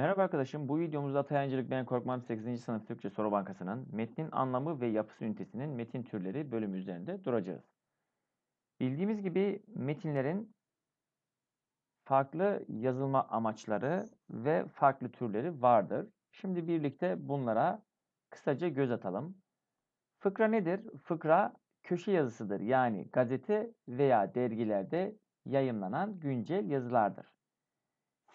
Merhaba arkadaşım, bu videomuzda Atayancılık Ben Korkmam 8. Sınıf Türkçe Soru Bankası'nın metnin anlamı ve yapısı ünitesinin metin türleri bölümü üzerinde duracağız. Bildiğimiz gibi metinlerin farklı yazılma amaçları ve farklı türleri vardır. Şimdi birlikte bunlara kısaca göz atalım. Fıkra nedir? Fıkra köşe yazısıdır. Yani gazete veya dergilerde yayımlanan güncel yazılardır.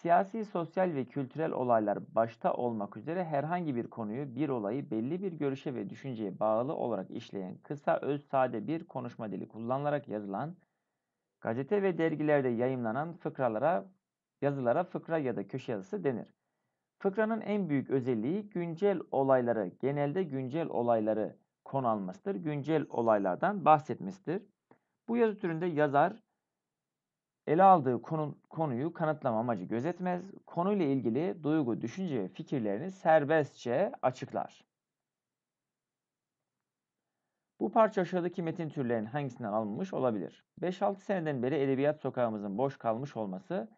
Siyasi, sosyal ve kültürel olaylar başta olmak üzere herhangi bir konuyu, bir olayı belli bir görüşe ve düşünceye bağlı olarak işleyen kısa, öz, sade bir konuşma dili kullanılarak yazılan, gazete ve dergilerde yayımlanan fıkralara, yazılara fıkra ya da köşe yazısı denir. Fıkranın en büyük özelliği güncel olayları, genelde güncel olayları konu almasıdır. Güncel olaylardan bahsetmesidir. Bu yazı türünde yazar ele aldığı konu, konuyu kanıtlama amacı gözetmez, konuyla ilgili duygu, düşünce ve fikirlerini serbestçe açıklar. Bu parça aşağıdaki metin türlerinin hangisinden alınmış olabilir? 5-6 seneden beri edebiyat sokağımızın boş kalmış olması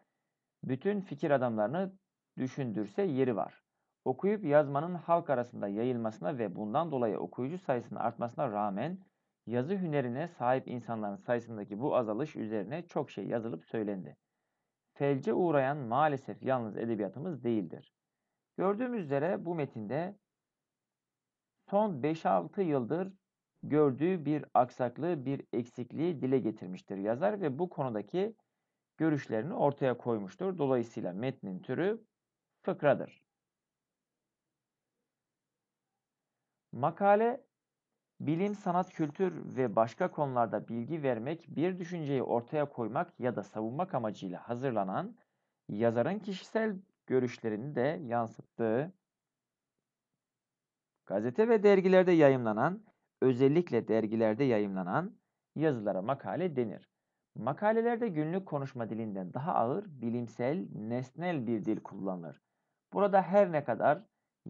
bütün fikir adamlarını düşündürse yeri var. Okuyup yazmanın halk arasında yayılmasına ve bundan dolayı okuyucu sayısının artmasına rağmen Yazı hünerine sahip insanların sayısındaki bu azalış üzerine çok şey yazılıp söylendi. Felce uğrayan maalesef yalnız edebiyatımız değildir. Gördüğümüz üzere bu metinde son 5-6 yıldır gördüğü bir aksaklığı, bir eksikliği dile getirmiştir yazar ve bu konudaki görüşlerini ortaya koymuştur. Dolayısıyla metnin türü fıkradır. Makale Bilim, sanat, kültür ve başka konularda bilgi vermek, bir düşünceyi ortaya koymak ya da savunmak amacıyla hazırlanan, yazarın kişisel görüşlerini de yansıttığı, gazete ve dergilerde yayımlanan, özellikle dergilerde yayımlanan yazılara makale denir. Makalelerde günlük konuşma dilinden daha ağır, bilimsel, nesnel bir dil kullanılır. Burada her ne kadar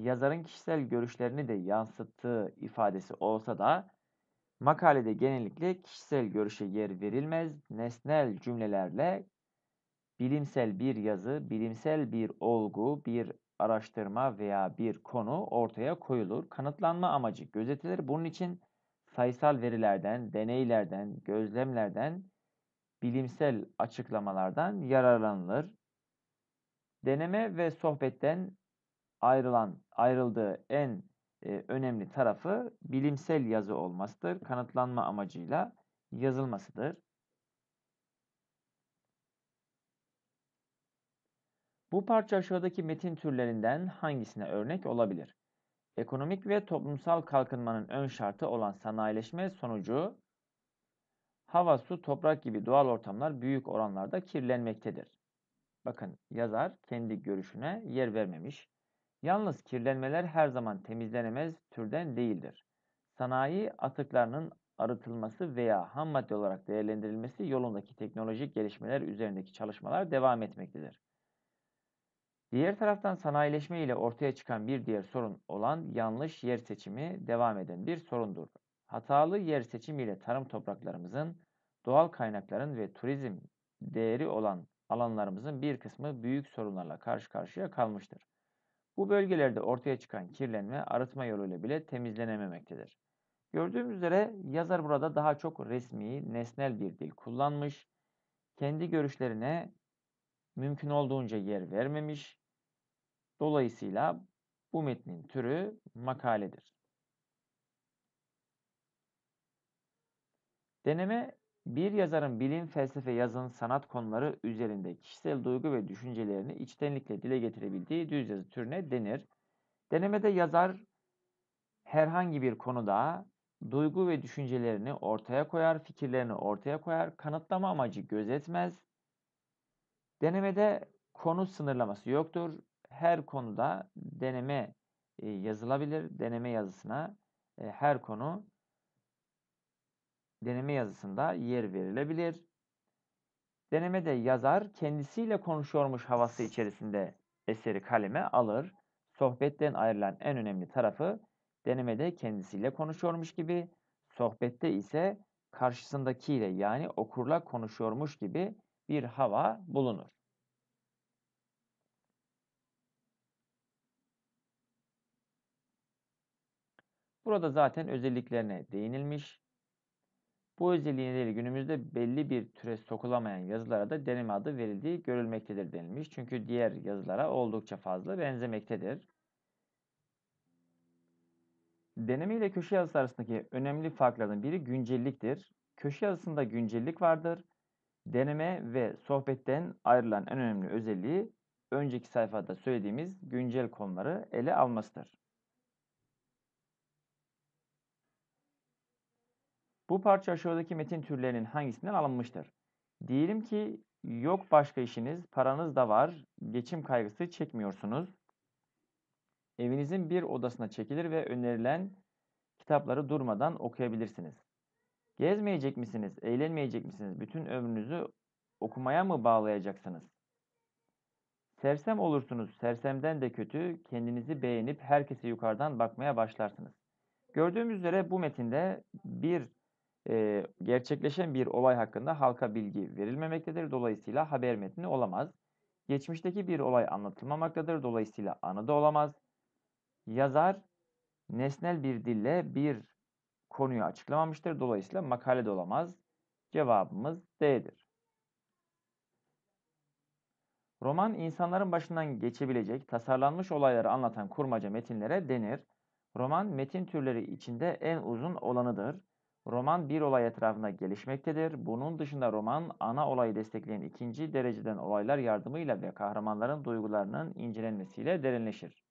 yazarın kişisel görüşlerini de yansıttığı ifadesi olsa da makalede genellikle kişisel görüşe yer verilmez, nesnel cümlelerle bilimsel bir yazı, bilimsel bir olgu, bir araştırma veya bir konu ortaya koyulur. Kanıtlanma amacı gözetilir. Bunun için sayısal verilerden, deneylerden, gözlemlerden, bilimsel açıklamalardan yararlanılır. Deneme ve sohbetten ayrılan ayrıldığı en e, önemli tarafı bilimsel yazı olmasıdır. Kanıtlanma amacıyla yazılmasıdır. Bu parça aşağıdaki metin türlerinden hangisine örnek olabilir? Ekonomik ve toplumsal kalkınmanın ön şartı olan sanayileşme sonucu hava, su, toprak gibi doğal ortamlar büyük oranlarda kirlenmektedir. Bakın yazar kendi görüşüne yer vermemiş. Yalnız kirlenmeler her zaman temizlenemez türden değildir. Sanayi atıklarının arıtılması veya ham madde olarak değerlendirilmesi yolundaki teknolojik gelişmeler üzerindeki çalışmalar devam etmektedir. Diğer taraftan sanayileşme ile ortaya çıkan bir diğer sorun olan yanlış yer seçimi devam eden bir sorundur. Hatalı yer seçimi ile tarım topraklarımızın, doğal kaynakların ve turizm değeri olan alanlarımızın bir kısmı büyük sorunlarla karşı karşıya kalmıştır. Bu bölgelerde ortaya çıkan kirlenme arıtma yoluyla bile temizlenememektedir. Gördüğümüz üzere yazar burada daha çok resmi, nesnel bir dil kullanmış, kendi görüşlerine mümkün olduğunca yer vermemiş. Dolayısıyla bu metnin türü makaledir. Deneme bir yazarın bilim, felsefe, yazın, sanat konuları üzerinde kişisel duygu ve düşüncelerini içtenlikle dile getirebildiği düz yazı türüne denir. Denemede yazar herhangi bir konuda duygu ve düşüncelerini ortaya koyar, fikirlerini ortaya koyar, kanıtlama amacı gözetmez. Denemede konu sınırlaması yoktur. Her konuda deneme e, yazılabilir. Deneme yazısına e, her konu deneme yazısında yer verilebilir. Denemede yazar kendisiyle konuşuyormuş havası içerisinde eseri kaleme alır. Sohbetten ayrılan en önemli tarafı denemede kendisiyle konuşuyormuş gibi, sohbette ise karşısındakiyle yani okurla konuşuyormuş gibi bir hava bulunur. Burada zaten özelliklerine değinilmiş. Bu özelliği nedeniyle günümüzde belli bir türe sokulamayan yazılara da deneme adı verildiği görülmektedir denilmiş. Çünkü diğer yazılara oldukça fazla benzemektedir. Deneme ile köşe yazısı arasındaki önemli farklardan biri güncelliktir. Köşe yazısında güncellik vardır. Deneme ve sohbetten ayrılan en önemli özelliği önceki sayfada söylediğimiz güncel konuları ele almasıdır. Bu parça aşağıdaki metin türlerinin hangisinden alınmıştır? Diyelim ki yok başka işiniz, paranız da var, geçim kaygısı çekmiyorsunuz. Evinizin bir odasına çekilir ve önerilen kitapları durmadan okuyabilirsiniz. Gezmeyecek misiniz, eğlenmeyecek misiniz? Bütün ömrünüzü okumaya mı bağlayacaksınız? Sersem olursunuz, sersemden de kötü, kendinizi beğenip herkese yukarıdan bakmaya başlarsınız. Gördüğümüz üzere bu metinde bir e, gerçekleşen bir olay hakkında halka bilgi verilmemektedir. Dolayısıyla haber metni olamaz. Geçmişteki bir olay anlatılmamaktadır. Dolayısıyla anı da olamaz. Yazar nesnel bir dille bir konuyu açıklamamıştır. Dolayısıyla makale de olamaz. Cevabımız D'dir. Roman insanların başından geçebilecek tasarlanmış olayları anlatan kurmaca metinlere denir. Roman metin türleri içinde en uzun olanıdır. Roman bir olay etrafında gelişmektedir. Bunun dışında roman ana olayı destekleyen ikinci dereceden olaylar yardımıyla ve kahramanların duygularının incelenmesiyle derinleşir.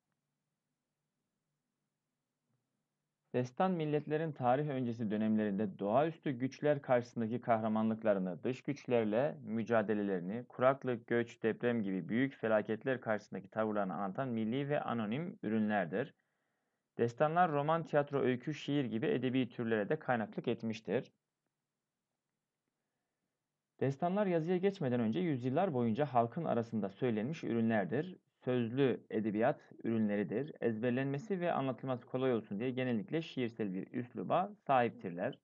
Destan milletlerin tarih öncesi dönemlerinde doğaüstü güçler karşısındaki kahramanlıklarını, dış güçlerle mücadelelerini, kuraklık, göç, deprem gibi büyük felaketler karşısındaki tavırlarını anlatan milli ve anonim ürünlerdir. Destanlar roman, tiyatro, öykü, şiir gibi edebi türlere de kaynaklık etmiştir. Destanlar yazıya geçmeden önce yüzyıllar boyunca halkın arasında söylenmiş ürünlerdir. Sözlü edebiyat ürünleridir. Ezberlenmesi ve anlatılması kolay olsun diye genellikle şiirsel bir üsluba sahiptirler.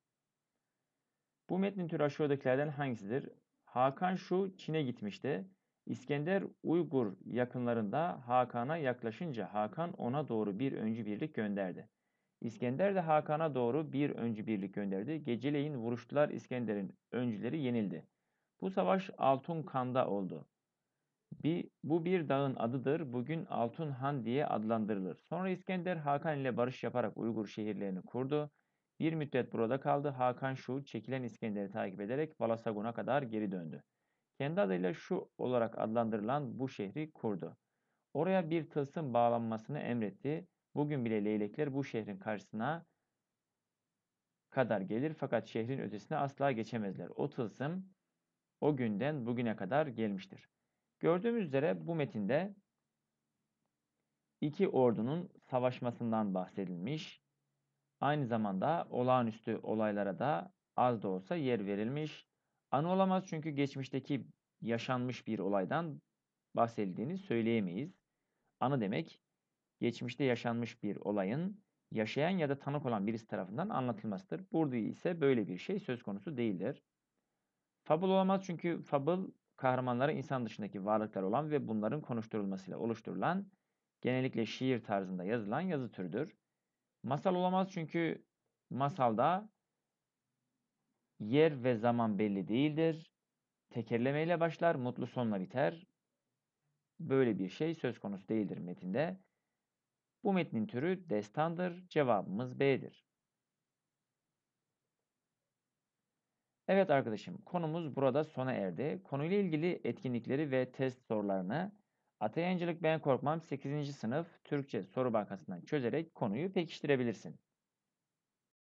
Bu metnin türü aşağıdakilerden hangisidir? Hakan şu Çin'e gitmişti. İskender Uygur yakınlarında Hakan'a yaklaşınca Hakan ona doğru bir öncü birlik gönderdi. İskender de Hakan'a doğru bir öncü birlik gönderdi. Geceleyin vuruştular İskender'in öncüleri yenildi. Bu savaş Altun Kan'da oldu. Bir, bu bir dağın adıdır. Bugün Altun Han diye adlandırılır. Sonra İskender Hakan ile barış yaparak Uygur şehirlerini kurdu. Bir müddet burada kaldı. Hakan Şu çekilen İskender'i takip ederek Balasagun'a kadar geri döndü kendi adıyla şu olarak adlandırılan bu şehri kurdu. Oraya bir tılsım bağlanmasını emretti. Bugün bile leylekler bu şehrin karşısına kadar gelir fakat şehrin ötesine asla geçemezler. O tılsım o günden bugüne kadar gelmiştir. Gördüğümüz üzere bu metinde iki ordunun savaşmasından bahsedilmiş. Aynı zamanda olağanüstü olaylara da az da olsa yer verilmiş. Anı olamaz çünkü geçmişteki yaşanmış bir olaydan bahsedildiğini söyleyemeyiz. Anı demek geçmişte yaşanmış bir olayın yaşayan ya da tanık olan birisi tarafından anlatılmasıdır. Burada ise böyle bir şey söz konusu değildir. Fabul olamaz çünkü fabul kahramanlara insan dışındaki varlıklar olan ve bunların konuşturulmasıyla oluşturulan genellikle şiir tarzında yazılan yazı türüdür. Masal olamaz çünkü masalda Yer ve zaman belli değildir. Tekerlemeyle başlar, mutlu sonla biter. Böyle bir şey söz konusu değildir metinde. Bu metnin türü destandır. Cevabımız B'dir. Evet arkadaşım, konumuz burada sona erdi. Konuyla ilgili etkinlikleri ve test sorularını Atayancılık Ben Korkmam 8. sınıf Türkçe Soru Bankası'ndan çözerek konuyu pekiştirebilirsin.